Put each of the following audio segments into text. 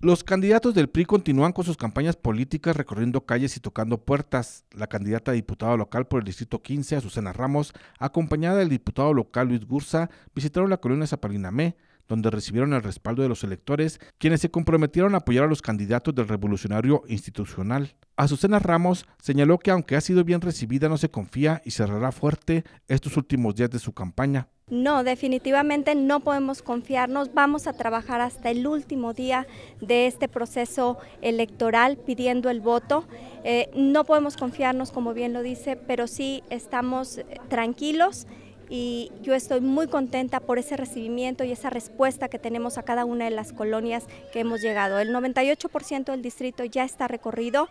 Los candidatos del PRI continúan con sus campañas políticas recorriendo calles y tocando puertas. La candidata a diputada local por el Distrito 15, Azucena Ramos, acompañada del diputado local Luis Gursa, visitaron la colonia Zapalinamé, donde recibieron el respaldo de los electores, quienes se comprometieron a apoyar a los candidatos del revolucionario institucional. Azucena Ramos señaló que aunque ha sido bien recibida no se confía y cerrará fuerte estos últimos días de su campaña. No, definitivamente no podemos confiarnos. Vamos a trabajar hasta el último día de este proceso electoral pidiendo el voto. Eh, no podemos confiarnos, como bien lo dice, pero sí estamos eh, tranquilos y yo estoy muy contenta por ese recibimiento y esa respuesta que tenemos a cada una de las colonias que hemos llegado. El 98% del distrito ya está recorrido.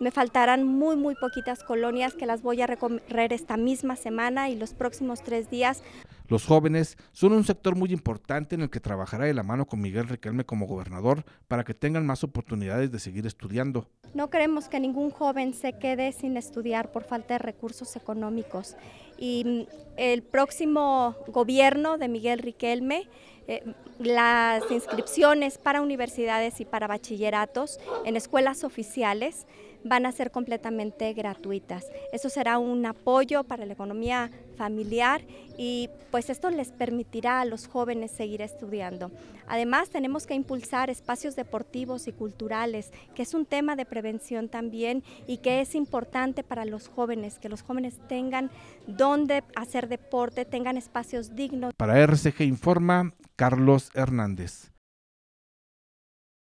Me faltarán muy, muy poquitas colonias que las voy a recorrer esta misma semana y los próximos tres días. Los jóvenes son un sector muy importante en el que trabajará de la mano con Miguel Riquelme como gobernador para que tengan más oportunidades de seguir estudiando. No queremos que ningún joven se quede sin estudiar por falta de recursos económicos. Y mm, el próximo gobierno de Miguel Riquelme, eh, las inscripciones para universidades y para bachilleratos en escuelas oficiales van a ser completamente gratuitas. Eso será un apoyo para la economía familiar y pues esto les permitirá a los jóvenes seguir estudiando. Además tenemos que impulsar espacios deportivos y culturales, que es un tema de prevención también y que es importante para los jóvenes, que los jóvenes tengan donde hacer deporte, tengan espacios dignos. Para RCG Informa, Carlos Hernández.